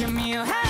give me a hand.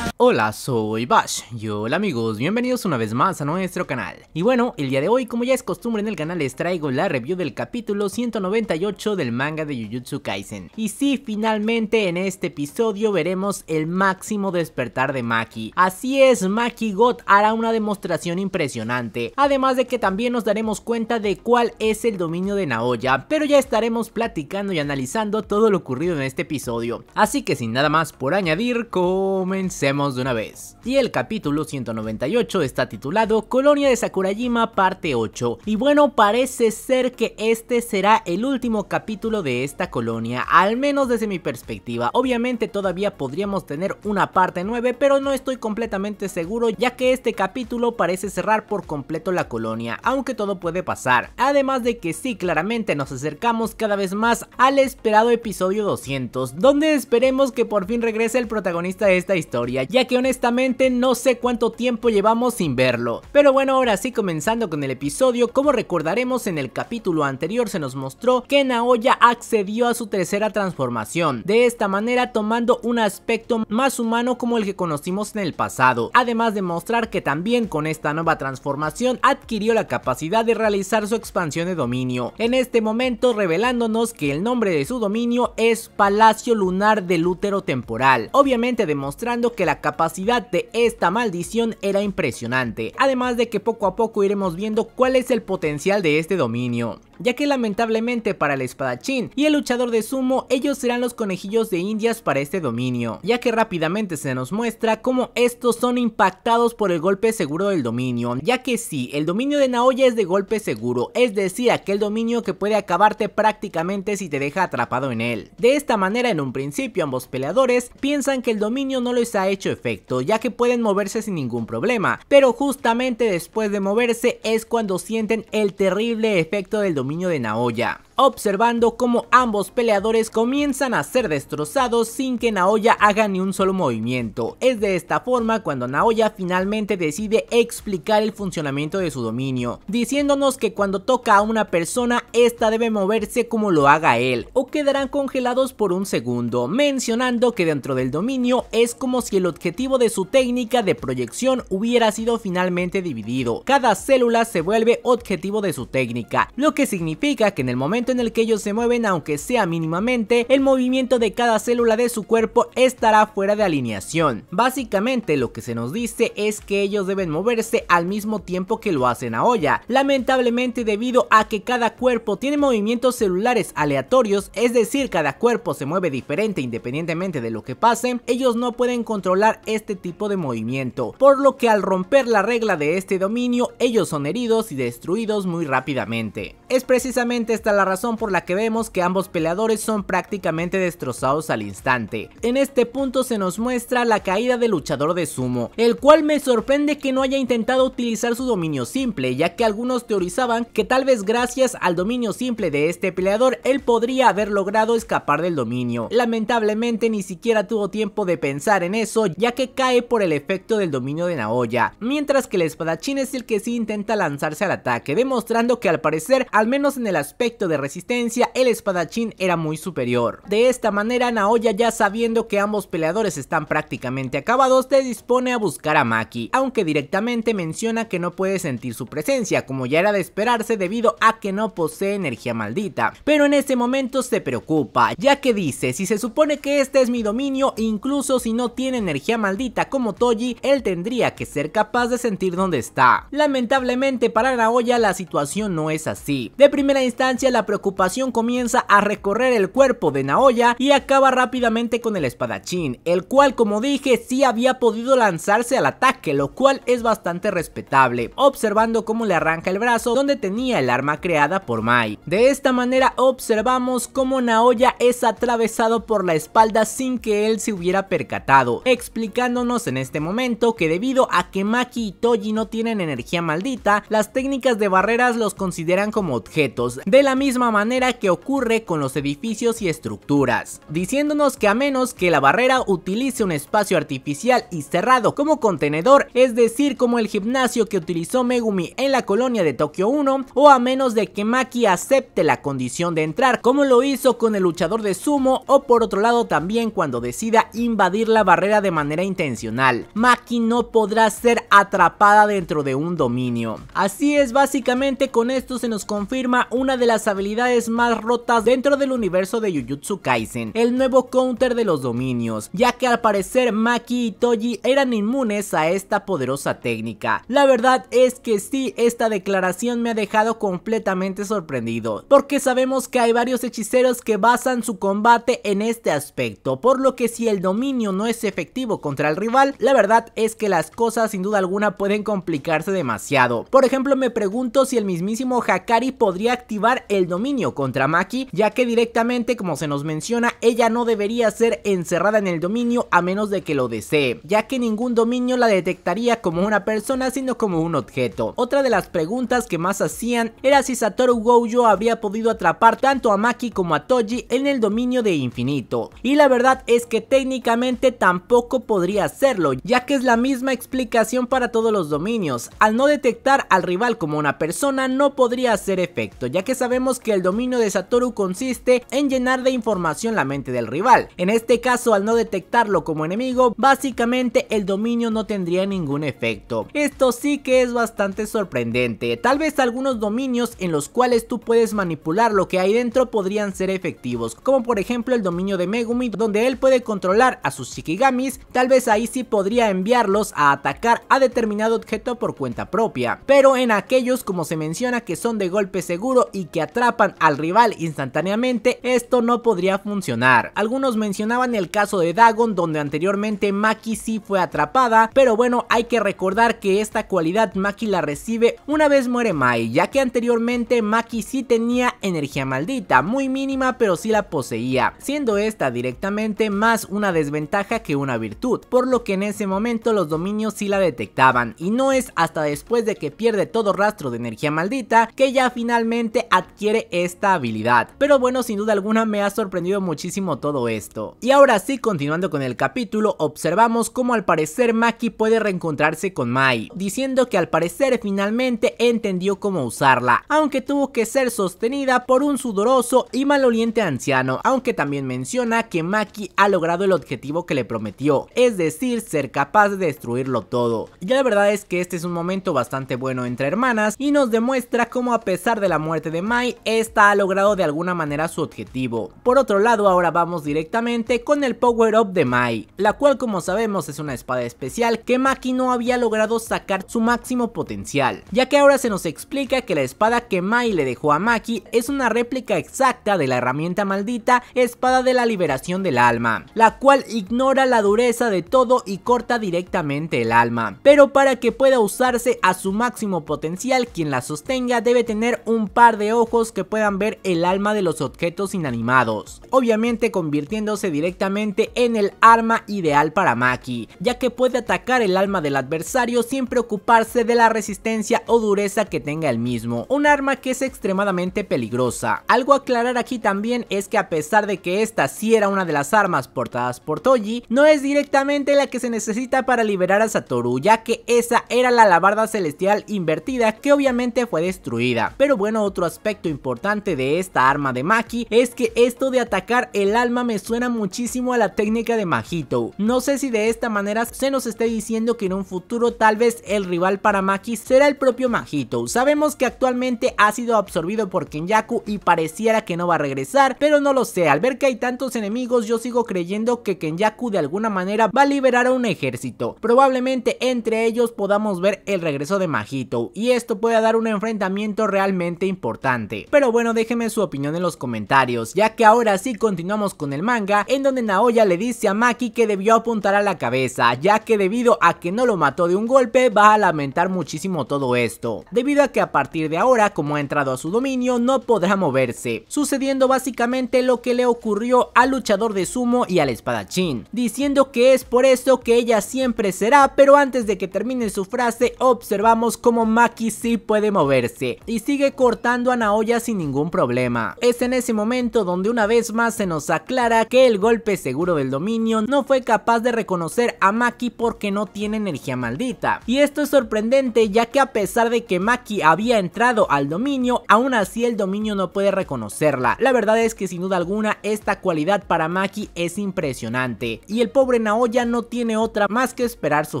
Hola, soy Bash y hola amigos, bienvenidos una vez más a nuestro canal. Y bueno, el día de hoy, como ya es costumbre en el canal, les traigo la review del capítulo 198 del manga de Jujutsu Kaisen. Y sí, finalmente en este episodio veremos el máximo despertar de Maki. Así es, Maki God hará una demostración impresionante, además de que también nos daremos cuenta de cuál es el dominio de Naoya, pero ya estaremos platicando y analizando todo lo ocurrido en este episodio. Así que sin nada más por añadir, comencemos de una vez. Y el capítulo 198 está titulado Colonia de Sakurajima parte 8. Y bueno, parece ser que este será el último capítulo de esta colonia, al menos desde mi perspectiva. Obviamente todavía podríamos tener una parte 9, pero no estoy completamente seguro ya que este capítulo parece cerrar por completo la colonia, aunque todo puede pasar. Además de que sí, claramente nos acercamos cada vez más al esperado episodio 200, donde esperemos que por fin regrese el protagonista de esta historia, ya que honestamente no sé cuánto tiempo llevamos sin verlo. Pero bueno, ahora sí comenzando con el episodio, como recordaremos en el capítulo anterior se nos mostró que Naoya accedió a su tercera transformación, de esta manera tomando un aspecto más humano como el que conocimos en el pasado, además de mostrar que también con esta nueva transformación adquirió la capacidad de realizar su expansión de dominio, en este momento revelándonos que el nombre de su dominio es Palacio Lunar del Útero Temporal, obviamente demostrando que la capacidad de esta maldición era impresionante, además de que poco a poco iremos viendo cuál es el potencial de este dominio ya que lamentablemente para el espadachín y el luchador de sumo ellos serán los conejillos de indias para este dominio, ya que rápidamente se nos muestra cómo estos son impactados por el golpe seguro del dominio, ya que sí, el dominio de Naoya es de golpe seguro, es decir, aquel dominio que puede acabarte prácticamente si te deja atrapado en él. De esta manera en un principio ambos peleadores piensan que el dominio no les ha hecho efecto, ya que pueden moverse sin ningún problema, pero justamente después de moverse es cuando sienten el terrible efecto del dominio de Naoya observando cómo ambos peleadores comienzan a ser destrozados sin que Naoya haga ni un solo movimiento. Es de esta forma cuando Naoya finalmente decide explicar el funcionamiento de su dominio, diciéndonos que cuando toca a una persona, esta debe moverse como lo haga él, o quedarán congelados por un segundo, mencionando que dentro del dominio es como si el objetivo de su técnica de proyección hubiera sido finalmente dividido. Cada célula se vuelve objetivo de su técnica, lo que significa que en el momento en el que ellos se mueven, aunque sea mínimamente, el movimiento de cada célula de su cuerpo estará fuera de alineación. Básicamente lo que se nos dice es que ellos deben moverse al mismo tiempo que lo hacen a olla. Lamentablemente debido a que cada cuerpo tiene movimientos celulares aleatorios, es decir, cada cuerpo se mueve diferente independientemente de lo que pase, ellos no pueden controlar este tipo de movimiento, por lo que al romper la regla de este dominio, ellos son heridos y destruidos muy rápidamente. Es precisamente esta la razón por la que vemos que ambos peleadores son prácticamente destrozados al instante. En este punto se nos muestra la caída del luchador de sumo, el cual me sorprende que no haya intentado utilizar su dominio simple, ya que algunos teorizaban que tal vez gracias al dominio simple de este peleador él podría haber logrado escapar del dominio. Lamentablemente ni siquiera tuvo tiempo de pensar en eso, ya que cae por el efecto del dominio de Naoya, mientras que el espadachín es el que sí intenta lanzarse al ataque, demostrando que al parecer al menos en el aspecto de resistencia, el espadachín era muy superior. De esta manera, Naoya ya sabiendo que ambos peleadores están prácticamente acabados, te dispone a buscar a Maki, aunque directamente menciona que no puede sentir su presencia, como ya era de esperarse debido a que no posee energía maldita. Pero en ese momento se preocupa, ya que dice, si se supone que este es mi dominio, incluso si no tiene energía maldita como Toji, él tendría que ser capaz de sentir dónde está. Lamentablemente para Naoya la situación no es así, de primera instancia, la preocupación comienza a recorrer el cuerpo de Naoya y acaba rápidamente con el espadachín, el cual, como dije, sí había podido lanzarse al ataque, lo cual es bastante respetable, observando cómo le arranca el brazo donde tenía el arma creada por Mai. De esta manera observamos cómo Naoya es atravesado por la espalda sin que él se hubiera percatado, explicándonos en este momento que debido a que Maki y Toji no tienen energía maldita, las técnicas de barreras los consideran como objetos, de la misma manera que ocurre con los edificios y estructuras, diciéndonos que a menos que la barrera utilice un espacio artificial y cerrado como contenedor, es decir, como el gimnasio que utilizó Megumi en la colonia de Tokio 1, o a menos de que Maki acepte la condición de entrar, como lo hizo con el luchador de sumo, o por otro lado también cuando decida invadir la barrera de manera intencional. Maki no podrá ser atrapada dentro de un dominio. Así es, básicamente con esto se nos confirma confirma una de las habilidades más rotas dentro del universo de Jujutsu Kaisen, el nuevo counter de los dominios, ya que al parecer Maki y Toji eran inmunes a esta poderosa técnica. La verdad es que sí, esta declaración me ha dejado completamente sorprendido, porque sabemos que hay varios hechiceros que basan su combate en este aspecto, por lo que si el dominio no es efectivo contra el rival, la verdad es que las cosas sin duda alguna pueden complicarse demasiado. Por ejemplo, me pregunto si el mismísimo Hakari podría activar el dominio contra Maki, ya que directamente, como se nos menciona, ella no debería ser encerrada en el dominio a menos de que lo desee, ya que ningún dominio la detectaría como una persona, sino como un objeto. Otra de las preguntas que más hacían era si Satoru Gojo habría podido atrapar tanto a Maki como a Toji en el dominio de infinito. Y la verdad es que técnicamente tampoco podría hacerlo, ya que es la misma explicación para todos los dominios. Al no detectar al rival como una persona, no podría hacer Efecto ya que sabemos que el dominio de Satoru consiste en llenar de información la mente del rival. En este caso, al no detectarlo como enemigo, básicamente el dominio no tendría ningún efecto. Esto sí que es bastante sorprendente. Tal vez algunos dominios en los cuales tú puedes manipular lo que hay dentro podrían ser efectivos, como por ejemplo el dominio de Megumi, donde él puede controlar a sus Shikigamis, tal vez ahí sí podría enviarlos a atacar a determinado objeto por cuenta propia. Pero en aquellos, como se menciona, que son de golpe seguro y que atrapan al rival instantáneamente, esto no podría funcionar. Algunos mencionaban el caso de Dagon donde anteriormente Maki sí fue atrapada, pero bueno, hay que recordar que esta cualidad Maki la recibe una vez muere Mai, ya que anteriormente Maki sí tenía energía maldita, muy mínima pero sí la poseía, siendo esta directamente más una desventaja que una virtud, por lo que en ese momento los dominios sí la detectaban, y no es hasta después de que pierde todo rastro de energía maldita que ya finalmente adquiere esta habilidad. Pero bueno, sin duda alguna me ha sorprendido muchísimo todo esto. Y ahora sí, continuando con el capítulo, observamos cómo al parecer Maki puede reencontrarse con Mai, diciendo que al parecer finalmente entendió cómo usarla, aunque tuvo que ser sostenida por un sudoroso y maloliente anciano, aunque también menciona que Maki ha logrado el objetivo que le prometió, es decir, ser capaz de destruirlo todo. Y la verdad es que este es un momento bastante bueno entre hermanas y nos demuestra cómo a pesar de la muerte de Mai, esta ha logrado de alguna manera su objetivo. Por otro lado, ahora vamos directamente con el Power Up de Mai, la cual como sabemos es una espada especial que Maki no había logrado sacar su máximo potencial, ya que ahora se nos explica que la espada que Mai le dejó a Maki es una réplica exacta de la herramienta maldita Espada de la Liberación del Alma, la cual ignora la dureza de todo y corta directamente el alma, pero para que pueda usarse a su máximo potencial quien la sostenga debe tener un par de ojos que puedan ver el alma de los objetos inanimados, obviamente convirtiéndose directamente en el arma ideal para Maki, ya que puede atacar el alma del adversario sin preocuparse de la resistencia o dureza que tenga el mismo, un arma que es extremadamente peligrosa. Algo a aclarar aquí también es que a pesar de que esta sí era una de las armas portadas por Toji, no es directamente la que se necesita para liberar a Satoru, ya que esa era la alabarda celestial invertida que obviamente fue destruida, pero bueno, otro aspecto importante de esta arma de Maki es que esto de atacar el alma me suena muchísimo a la técnica de Majito. No sé si de esta manera se nos esté diciendo que en un futuro tal vez el rival para Maki será el propio Majito. Sabemos que actualmente ha sido absorbido por Kenyaku y pareciera que no va a regresar, pero no lo sé. Al ver que hay tantos enemigos yo sigo creyendo que Kenyaku de alguna manera va a liberar a un ejército. Probablemente entre ellos podamos ver el regreso de Majito y esto puede dar un enfrentamiento realmente importante. Pero bueno, déjenme su opinión en los comentarios, ya que ahora sí continuamos con el manga, en donde Naoya le dice a Maki que debió apuntar a la cabeza, ya que debido a que no lo mató de un golpe, va a lamentar muchísimo todo esto, debido a que a partir de ahora, como ha entrado a su dominio, no podrá moverse, sucediendo básicamente lo que le ocurrió al luchador de sumo y al espadachín, diciendo que es por eso que ella siempre será, pero antes de que termine su frase, observamos cómo Maki sí puede moverse, y sigue cortando a Naoya sin ningún problema. Es en ese momento donde una vez más se nos aclara que el golpe seguro del dominio no fue capaz de reconocer a Maki porque no tiene energía maldita. Y esto es sorprendente ya que a pesar de que Maki había entrado al dominio, aún así el dominio no puede reconocerla. La verdad es que sin duda alguna esta cualidad para Maki es impresionante y el pobre Naoya no tiene otra más que esperar su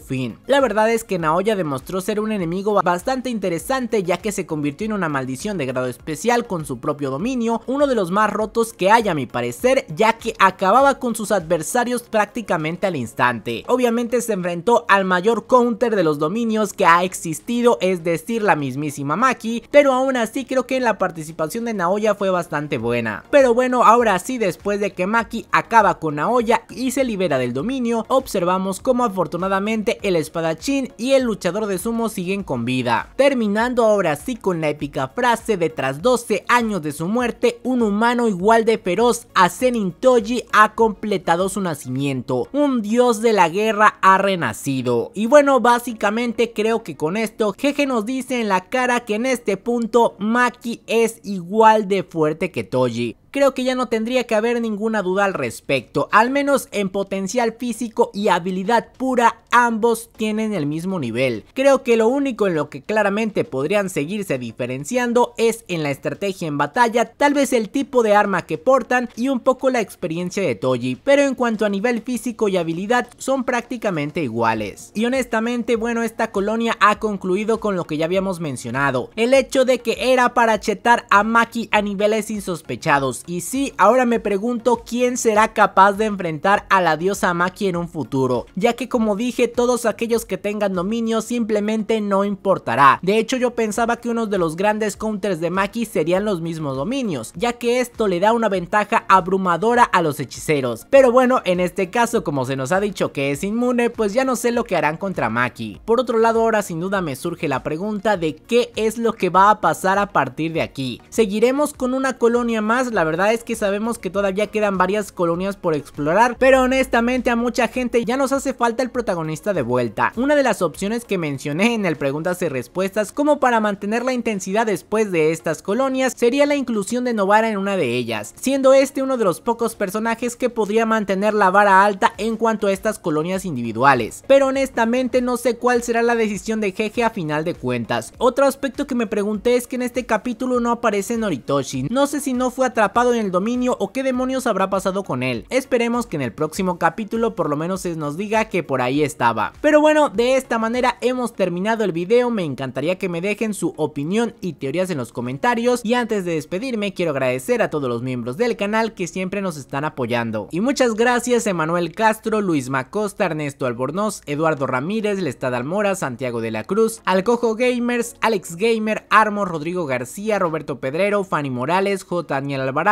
fin. La verdad es que Naoya demostró ser un enemigo bastante interesante ya que se convirtió en una maldición de grado especial con su propio dominio, uno de los más rotos que hay a mi parecer, ya que acababa con sus adversarios prácticamente al instante. Obviamente se enfrentó al mayor counter de los dominios que ha existido, es decir, la mismísima Maki, pero aún así creo que la participación de Naoya fue bastante buena. Pero bueno, ahora sí, después de que Maki acaba con Naoya y se libera del dominio, observamos cómo afortunadamente el espadachín y el luchador de sumo siguen con vida. Terminando ahora sí con la épica frase de tras 12 años de su muerte, un humano igual de feroz a Zenin Toji ha completado su nacimiento, un dios de la guerra ha renacido. Y bueno, básicamente creo que con esto Jeje nos dice en la cara que en este punto Maki es igual de fuerte que Toji creo que ya no tendría que haber ninguna duda al respecto. Al menos en potencial físico y habilidad pura, ambos tienen el mismo nivel. Creo que lo único en lo que claramente podrían seguirse diferenciando es en la estrategia en batalla, tal vez el tipo de arma que portan y un poco la experiencia de Toji, pero en cuanto a nivel físico y habilidad son prácticamente iguales. Y honestamente, bueno, esta colonia ha concluido con lo que ya habíamos mencionado, el hecho de que era para chetar a Maki a niveles insospechados, y sí, ahora me pregunto quién será capaz de enfrentar a la diosa Maki en un futuro, ya que como dije, todos aquellos que tengan dominio simplemente no importará. De hecho, yo pensaba que uno de los grandes counters de Maki serían los mismos dominios, ya que esto le da una ventaja abrumadora a los hechiceros. Pero bueno, en este caso, como se nos ha dicho que es inmune, pues ya no sé lo que harán contra Maki. Por otro lado, ahora sin duda me surge la pregunta de qué es lo que va a pasar a partir de aquí. ¿Seguiremos con una colonia más? La verdad verdad es que sabemos que todavía quedan varias colonias por explorar, pero honestamente a mucha gente ya nos hace falta el protagonista de vuelta. Una de las opciones que mencioné en el preguntas y respuestas como para mantener la intensidad después de estas colonias sería la inclusión de Novara en una de ellas, siendo este uno de los pocos personajes que podría mantener la vara alta en cuanto a estas colonias individuales, pero honestamente no sé cuál será la decisión de Jeje a final de cuentas. Otro aspecto que me pregunté es que en este capítulo no aparece Noritoshi, no sé si no fue atrapado en el dominio o qué demonios habrá pasado con él. Esperemos que en el próximo capítulo por lo menos nos diga que por ahí estaba. Pero bueno, de esta manera hemos terminado el video, me encantaría que me dejen su opinión y teorías en los comentarios y antes de despedirme quiero agradecer a todos los miembros del canal que siempre nos están apoyando. Y muchas gracias Emanuel Castro, Luis Macosta, Ernesto Albornoz, Eduardo Ramírez, Lestad Almora, Santiago de la Cruz, Alcojo Gamers, Alex Gamer, Armo Rodrigo García, Roberto Pedrero, Fanny Morales, J. Daniel Alvarado,